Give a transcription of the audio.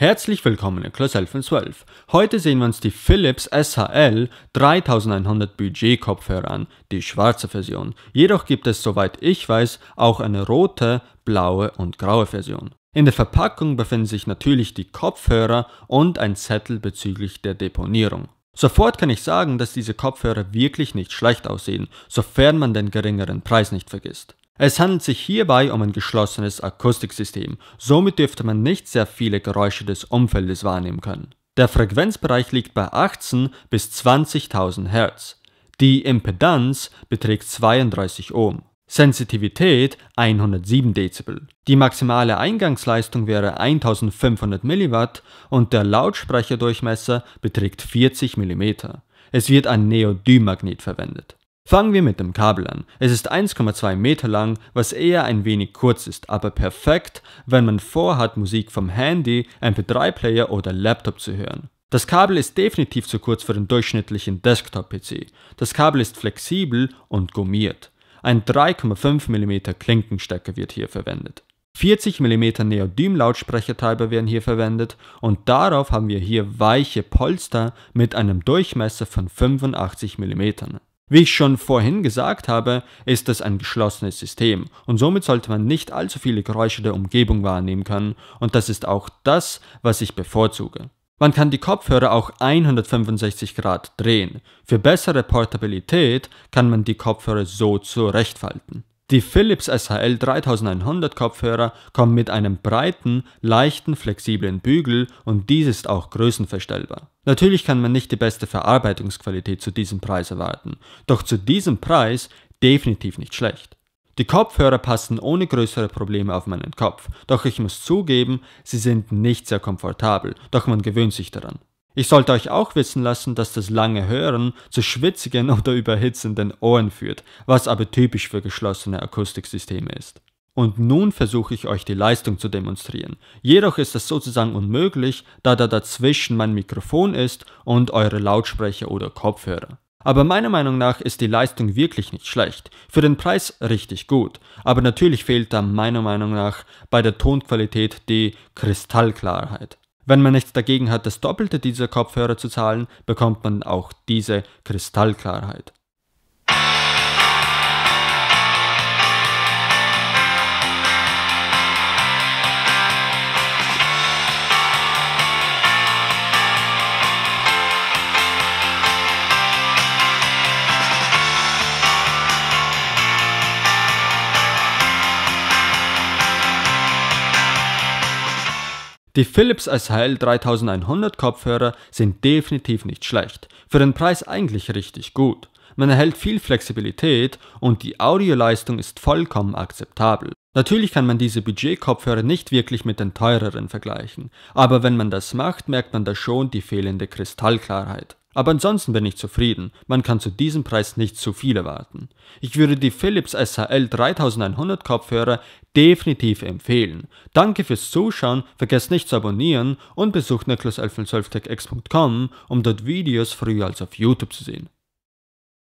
Herzlich willkommen in Class 11 und 12. Heute sehen wir uns die Philips SHL 3100 Budget Kopfhörer an, die schwarze Version. Jedoch gibt es, soweit ich weiß, auch eine rote, blaue und graue Version. In der Verpackung befinden sich natürlich die Kopfhörer und ein Zettel bezüglich der Deponierung. Sofort kann ich sagen, dass diese Kopfhörer wirklich nicht schlecht aussehen, sofern man den geringeren Preis nicht vergisst. Es handelt sich hierbei um ein geschlossenes Akustiksystem, somit dürfte man nicht sehr viele Geräusche des Umfeldes wahrnehmen können. Der Frequenzbereich liegt bei 18 bis 20.000 Hertz. Die Impedanz beträgt 32 Ohm. Sensitivität 107 Dezibel. Die maximale Eingangsleistung wäre 1500 mW und der Lautsprecherdurchmesser beträgt 40 mm. Es wird ein Neodym-Magnet verwendet. Fangen wir mit dem Kabel an. Es ist 1,2 Meter lang, was eher ein wenig kurz ist, aber perfekt, wenn man vorhat, Musik vom Handy, MP3-Player oder Laptop zu hören. Das Kabel ist definitiv zu kurz für den durchschnittlichen Desktop-PC. Das Kabel ist flexibel und gummiert. Ein 3,5 mm Klinkenstecker wird hier verwendet. 40 mm Neodym-Lautsprechertreiber werden hier verwendet und darauf haben wir hier weiche Polster mit einem Durchmesser von 85 mm. Wie ich schon vorhin gesagt habe, ist es ein geschlossenes System und somit sollte man nicht allzu viele Geräusche der Umgebung wahrnehmen können und das ist auch das, was ich bevorzuge. Man kann die Kopfhörer auch 165 Grad drehen. Für bessere Portabilität kann man die Kopfhörer so zurechtfalten. Die Philips SHL 3100 Kopfhörer kommen mit einem breiten, leichten, flexiblen Bügel und dies ist auch größenverstellbar. Natürlich kann man nicht die beste Verarbeitungsqualität zu diesem Preis erwarten, doch zu diesem Preis definitiv nicht schlecht. Die Kopfhörer passen ohne größere Probleme auf meinen Kopf, doch ich muss zugeben, sie sind nicht sehr komfortabel, doch man gewöhnt sich daran. Ich sollte euch auch wissen lassen, dass das lange Hören zu schwitzigen oder überhitzenden Ohren führt, was aber typisch für geschlossene Akustiksysteme ist. Und nun versuche ich euch die Leistung zu demonstrieren. Jedoch ist das sozusagen unmöglich, da da dazwischen mein Mikrofon ist und eure Lautsprecher oder Kopfhörer. Aber meiner Meinung nach ist die Leistung wirklich nicht schlecht. Für den Preis richtig gut. Aber natürlich fehlt da meiner Meinung nach bei der Tonqualität die Kristallklarheit. Wenn man nichts dagegen hat, das Doppelte dieser Kopfhörer zu zahlen, bekommt man auch diese Kristallklarheit. Die Philips SHL 3100 Kopfhörer sind definitiv nicht schlecht, für den Preis eigentlich richtig gut. Man erhält viel Flexibilität und die Audioleistung ist vollkommen akzeptabel. Natürlich kann man diese Budget-Kopfhörer nicht wirklich mit den teureren vergleichen, aber wenn man das macht, merkt man da schon die fehlende Kristallklarheit. Aber ansonsten bin ich zufrieden, man kann zu diesem Preis nicht zu viel erwarten. Ich würde die Philips SHL 3100 Kopfhörer definitiv empfehlen. Danke fürs Zuschauen, vergesst nicht zu abonnieren und besucht necklace1112techx.com, um dort Videos früher als auf YouTube zu sehen.